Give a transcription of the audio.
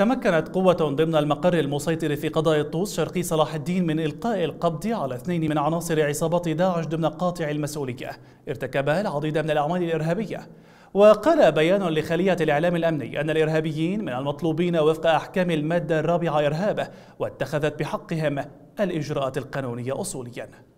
تمكنت قوة ضمن المقر المسيطر في قضاء الطوس شرقي صلاح الدين من إلقاء القبض على اثنين من عناصر عصابة داعش ضمن قاطع المسؤولية ارتكبا العديد من الأعمال الإرهابية وقال بيان لخلية الإعلام الأمني أن الإرهابيين من المطلوبين وفق أحكام المادة الرابعة إرهابه واتخذت بحقهم الإجراءات القانونية أصولياً